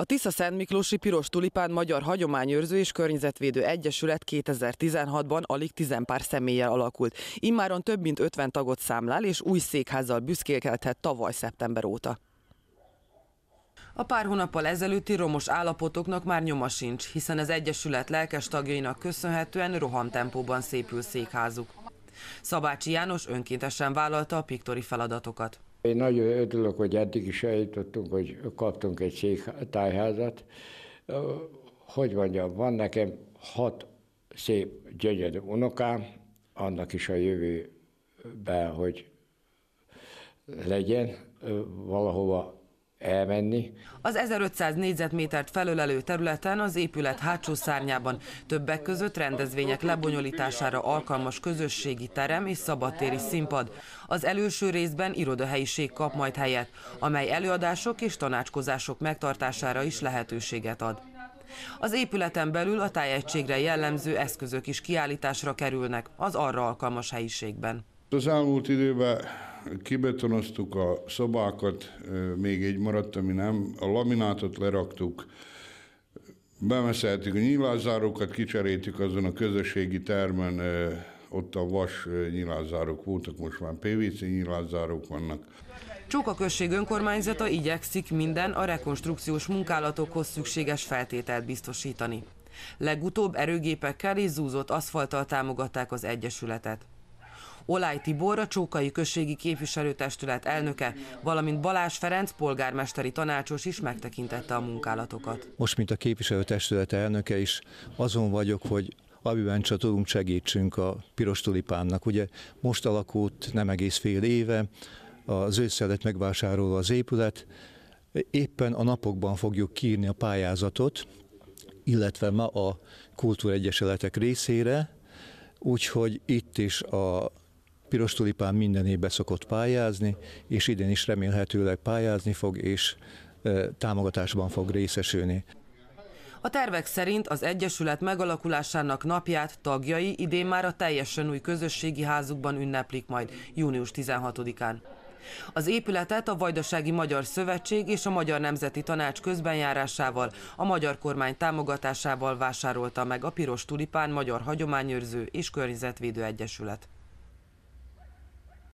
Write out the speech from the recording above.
A Tisza Szent Miklósi Piros Tulipán Magyar Hagyományőrző és Környezetvédő Egyesület 2016-ban alig tizen pár személlyel alakult. Immáron több mint 50 tagot számlál, és új székházzal büszkélkedhet tavaly szeptember óta. A pár hónappal ezelőtti romos állapotoknak már nyoma sincs, hiszen az Egyesület lelkes tagjainak köszönhetően rohamtempóban szépül székházuk. Szabácsi János önkéntesen vállalta a piktori feladatokat. Én nagyon örülök, hogy eddig is eljutottunk, hogy kaptunk egy széktájházat. Hogy mondjam, van nekem hat szép, gyönyörű unokám, annak is a jövőben, hogy legyen valahova elmenni. Az 1500 négyzetmétert felölelő területen az épület hátsó szárnyában többek között rendezvények lebonyolítására alkalmas közösségi terem és szabadtéri színpad. Az előső részben irodahelyiség kap majd helyet, amely előadások és tanácskozások megtartására is lehetőséget ad. Az épületen belül a tájegységre jellemző eszközök is kiállításra kerülnek az arra alkalmas helyiségben. Az elmúlt időben kibetonoztuk a szobákat, még egy maradt, ami nem, a laminátot leraktuk, bemeszeltük a nyilázárókat, kicseréltük azon a közösségi termen, ott a vas nyilázárók voltak, most már PVC nyilázárók vannak. Csóka község önkormányzata igyekszik minden a rekonstrukciós munkálatokhoz szükséges feltételt biztosítani. Legutóbb erőgépekkel és zúzott aszfalttal támogatták az Egyesületet. Oláj Tibor, a Csókai Községi Képviselőtestület elnöke, valamint Balázs Ferenc polgármesteri tanácsos is megtekintette a munkálatokat. Most, mint a képviselőtestület elnöke is, azon vagyok, hogy amiben csak tudunk segítsünk a piros tulipánnak. Ugye most alakult nem egész fél éve, az ősszel megvásárolva az épület, éppen a napokban fogjuk kiírni a pályázatot, illetve ma a kultúregyesületek részére, úgyhogy itt is a Piros Tulipán minden évben szokott pályázni, és idén is remélhetőleg pályázni fog, és támogatásban fog részesülni. A tervek szerint az Egyesület megalakulásának napját tagjai idén már a teljesen új közösségi házukban ünneplik majd június 16-án. Az épületet a Vajdasági Magyar Szövetség és a Magyar Nemzeti Tanács közbenjárásával, a magyar kormány támogatásával vásárolta meg a Piros Tulipán Magyar Hagyományőrző és Környezetvédő Egyesület.